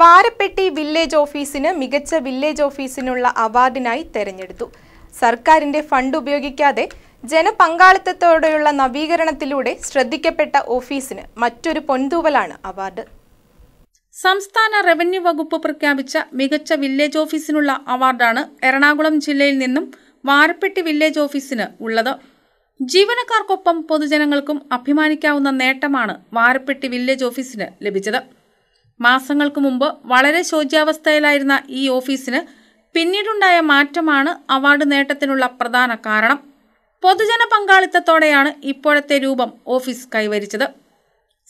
Varappetty village ഓഫീസിന് മികച്ച village ഓഫീസിനുള്ള അവാർഡിനായി തെരഞ്ഞെടുത്തു സർക്കാരിന്റെ ഫണ്ട് ഉപയോഗിക്കാതെ ജനപങ്കാളിത്തത്തോടെയുള്ള നവീകരണത്തിലൂടെ ശ്രദ്ധിക്കപ്പെട്ട ഓഫീസിന് മറ്റൊരു പൊൻതൂവലാണ് അവാർഡ് സംസ്ഥാന റവന്യൂ വകുപ്പ് പ്രഖ്യാപിച്ച മികച്ച വില്ലേജ് ഓഫീസിനുള്ള അവാർഡാണ് എറണാകുളം ജില്ലയിൽ നിന്നും വാരപ്പെട്ടി വില്ലേജ് ഓഫീസിന് ഉള്ളത് ജീവനക്കാർക്കൊപ്പം പൊതുജനങ്ങൾക്കും അഭിമാനിക്കാവുന്ന നേട്ടമാണ് വാരപ്പെട്ടി വില്ലേജ് ഓഫീസിന് ലഭിച്ചത് മാസങ്ങൾക്ക് മുമ്പ് വളരെ ശോച്യാവസ്ഥയിലായിരുന്ന ഈ ഓഫീസിന് പിന്നീടുണ്ടായ മാറ്റമാണ് അവാർഡ് നേട്ടത്തിനുള്ള പ്രധാന കാരണം പൊതുജന പങ്കാളിത്തത്തോടെയാണ് ഇപ്പോഴത്തെ രൂപം ഓഫീസ് കൈവരിച്ചത്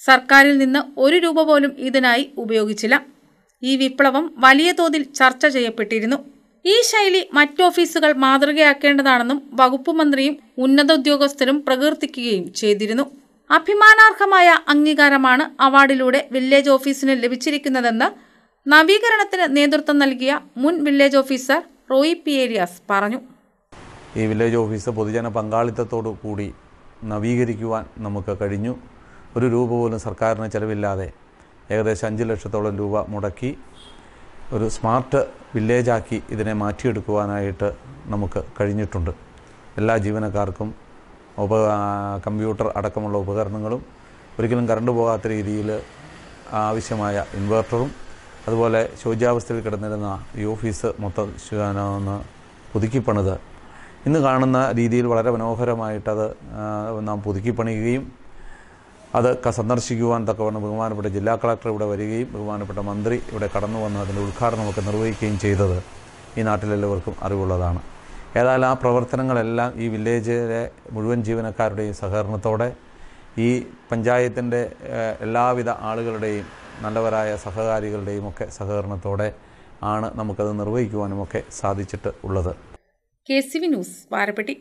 സർക്കാരിൽ നിന്ന് ഒരു രൂപ പോലും ഇതിനായി ഉപയോഗിച്ചില്ല ഈ വിപ്ലവം വലിയ തോതിൽ ചർച്ച ചെയ്യപ്പെട്ടിരുന്നു ഈ ശൈലി മറ്റ് ഓഫീസുകൾ മാതൃകയാക്കേണ്ടതാണെന്നും വകുപ്പ് മന്ത്രിയും ഉന്നത ഉദ്യോഗസ്ഥരും പ്രകീർത്തിക്കുകയും ചെയ്തിരുന്നു അഭിമാനാർഹമായ അംഗീകാരമാണ് അവാർഡിലൂടെ വില്ലേജ് ഓഫീസിന് ലഭിച്ചിരിക്കുന്നതെന്ന് നവീകരണത്തിന് നേതൃത്വം നൽകിയ മുൻ വില്ലേജ് ഓഫീസർ റോയി പി പറഞ്ഞു ഈ വില്ലേജ് ഓഫീസ് പൊതുജന പങ്കാളിത്തത്തോടു കൂടി നവീകരിക്കുവാൻ നമുക്ക് കഴിഞ്ഞു ഒരു രൂപ പോലും സർക്കാരിന് ചിലവില്ലാതെ ഏകദേശം അഞ്ച് ലക്ഷത്തോളം രൂപ മുടക്കി ഒരു സ്മാർട്ട് വില്ലേജാക്കി ഇതിനെ മാറ്റിയെടുക്കുവാനായിട്ട് നമുക്ക് കഴിഞ്ഞിട്ടുണ്ട് എല്ലാ ജീവനക്കാർക്കും ഉപ കമ്പ്യൂട്ടർ അടക്കമുള്ള ഉപകരണങ്ങളും ഒരിക്കലും കറണ്ട് പോകാത്ത രീതിയിൽ ആവശ്യമായ ഇൻവെർട്ടറും അതുപോലെ ശൗചാവസ്ഥയിൽ കിടന്നിരുന്ന ഈ ഓഫീസ് മൊത്തം ഒന്ന് പുതുക്കിപ്പണിത് ഇന്ന് കാണുന്ന രീതിയിൽ വളരെ മനോഹരമായിട്ടത് നാം പുതുക്കിപ്പണിയുകയും അത് സന്ദർശിക്കുവാൻ തക്കവണ്ണം ബഹുമാനപ്പെട്ട ജില്ലാ കളക്ടർ ഇവിടെ വരികയും ബഹുമാനപ്പെട്ട മന്ത്രി ഇവിടെ കടന്നു വന്ന് അതിൻ്റെ ഉദ്ഘാടനമൊക്കെ നിർവഹിക്കുകയും ചെയ്തത് ഈ നാട്ടിലെല്ലാവർക്കും അറിവുള്ളതാണ് ഏതായാലും ആ പ്രവർത്തനങ്ങളെല്ലാം ഈ വില്ലേജിലെ മുഴുവൻ ജീവനക്കാരുടെയും സഹകരണത്തോടെ ഈ പഞ്ചായത്തിൻ്റെ എല്ലാവിധ ആളുകളുടെയും നല്ലവരായ സഹകാരികളുടെയും ഒക്കെ സഹകരണത്തോടെ ആണ് നമുക്കത് നിർവഹിക്കുവാനുമൊക്കെ സാധിച്ചിട്ട് ഉള്ളത് K C V news Varappetty